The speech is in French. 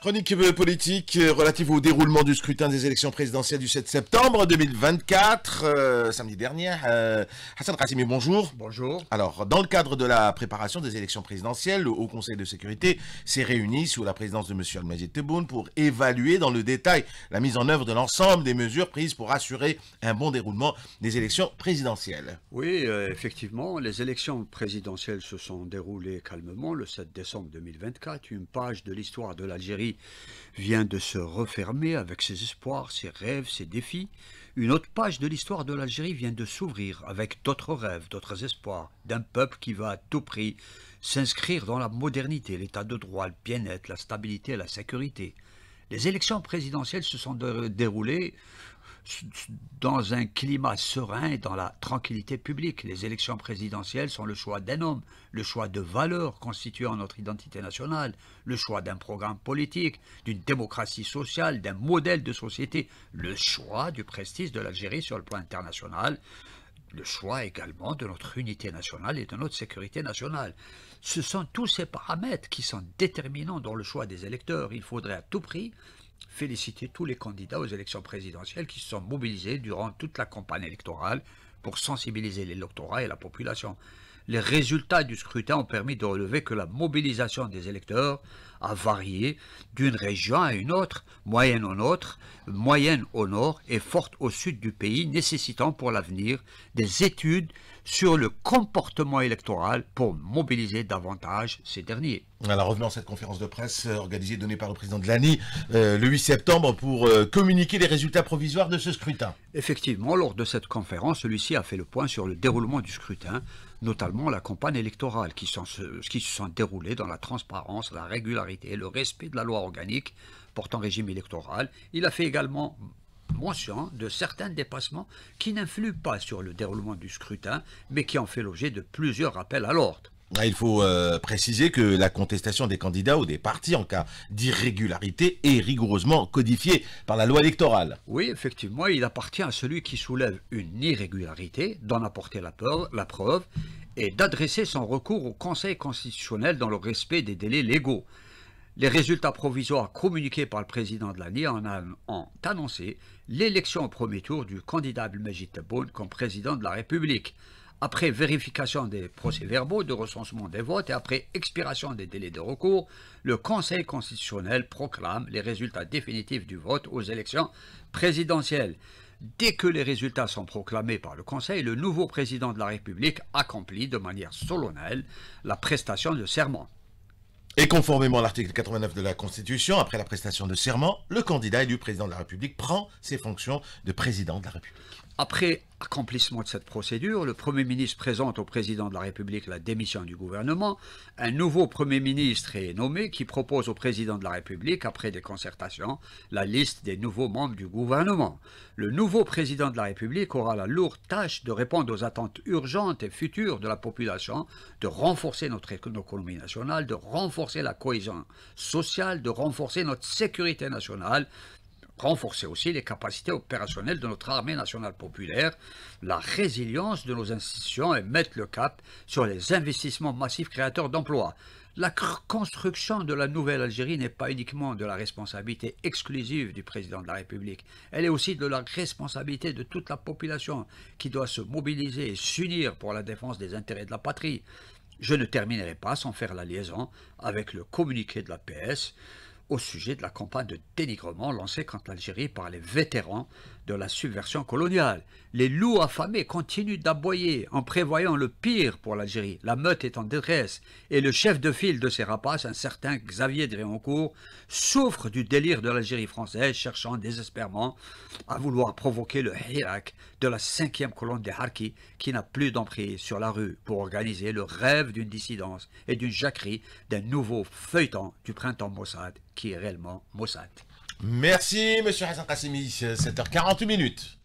Chronique euh, politique euh, relative au déroulement du scrutin des élections présidentielles du 7 septembre 2024, euh, samedi dernier. Hassan Rassimi, bonjour. Bonjour. Alors, dans le cadre de la préparation des élections présidentielles, le Haut Conseil de sécurité s'est réuni sous la présidence de M. Al-Majid pour évaluer dans le détail la mise en œuvre de l'ensemble des mesures prises pour assurer un bon déroulement des élections présidentielles. Oui, effectivement, les élections présidentielles se sont déroulées calmement le 7 décembre 2024. Une page de l'histoire de l'Algérie vient de se refermer avec ses espoirs, ses rêves, ses défis, une autre page de l'histoire de l'Algérie vient de s'ouvrir avec d'autres rêves, d'autres espoirs, d'un peuple qui va à tout prix s'inscrire dans la modernité, l'état de droit, le bien-être, la stabilité, la sécurité. Les élections présidentielles se sont déroulées dans un climat serein et dans la tranquillité publique. Les élections présidentielles sont le choix d'un homme, le choix de valeurs constituant notre identité nationale, le choix d'un programme politique, d'une démocratie sociale, d'un modèle de société, le choix du prestige de l'Algérie sur le plan international le choix également de notre unité nationale et de notre sécurité nationale. Ce sont tous ces paramètres qui sont déterminants dans le choix des électeurs. Il faudrait à tout prix féliciter tous les candidats aux élections présidentielles qui se sont mobilisés durant toute la campagne électorale pour sensibiliser l'électorat et la population les résultats du scrutin ont permis de relever que la mobilisation des électeurs a varié d'une région à une autre, moyenne au nord, moyenne au nord et forte au sud du pays, nécessitant pour l'avenir des études sur le comportement électoral pour mobiliser davantage ces derniers. Alors revenons à cette conférence de presse euh, organisée donnée par le président de l'ANI euh, le 8 septembre pour euh, communiquer les résultats provisoires de ce scrutin. Effectivement, lors de cette conférence, celui-ci a fait le point sur le déroulement du scrutin notamment la campagne électorale, qui, se sont déroulées dans la transparence, la régularité et le respect de la loi organique portant régime électoral. Il a fait également mention de certains dépassements qui n'influent pas sur le déroulement du scrutin, mais qui ont fait l'objet de plusieurs rappels à l'ordre. Il faut euh, préciser que la contestation des candidats ou des partis en cas d'irrégularité est rigoureusement codifiée par la loi électorale. Oui, effectivement, il appartient à celui qui soulève une irrégularité d'en apporter la, preuve et d'adresser son recours au Conseil constitutionnel dans le respect des délais légaux. Les résultats provisoires communiqués par le président de la en ont annoncé l'élection au premier tour du candidat Abdelmajid Tebboune comme président de la République après vérification des procès-verbaux de recensement des votes et après expiration des délais de recours, le Conseil constitutionnel proclame les résultats définitifs du vote aux élections présidentielles. Dès que les résultats sont proclamés par le Conseil, le nouveau président de la République accomplit de manière solennelle la prestation de serment. Et conformément à l'article 89 de la Constitution, après la prestation de serment, le candidat élu président de la République prend ses fonctions de président de la République. Après accomplissement de cette procédure, le Premier ministre présente au Président de la République la démission du gouvernement. Un nouveau Premier ministre est nommé qui propose au Président de la République, après des concertations, la liste des nouveaux membres du gouvernement. Le nouveau Président de la République aura la lourde tâche de répondre aux attentes urgentes et futures de la population, de renforcer notre économie nationale, de renforcer la cohésion sociale, de renforcer notre sécurité nationale, renforcer aussi les capacités opérationnelles de notre armée nationale populaire, la résilience de nos institutions et mettre le cap sur les investissements massifs créateurs d'emplois. La construction de la nouvelle Algérie n'est pas uniquement de la responsabilité exclusive du président de la République, elle est aussi de la responsabilité de toute la population qui doit se mobiliser et s'unir pour la défense des intérêts de la patrie. Je ne terminerai pas sans faire la liaison avec le communiqué de la PS au sujet de la campagne de dénigrement lancée contre l'Algérie par les vétérans de la subversion coloniale. Les loups affamés continuent d'aboyer en prévoyant le pire pour l'Algérie. La meute est en détresse et le chef de file de ces rapaces, un certain Xavier Dréoncourt, souffre du délire de l'Algérie française, cherchant désespérément à vouloir provoquer le hirak de la cinquième colonne des Harkis qui n'a plus d'emprise sur la rue pour organiser le rêve d'une dissidence et d'une jacquerie d'un nouveau feuilleton du printemps Mossad qui est réellement Mossad. Merci, Monsieur Hassan Kassimi. 7h40 minutes.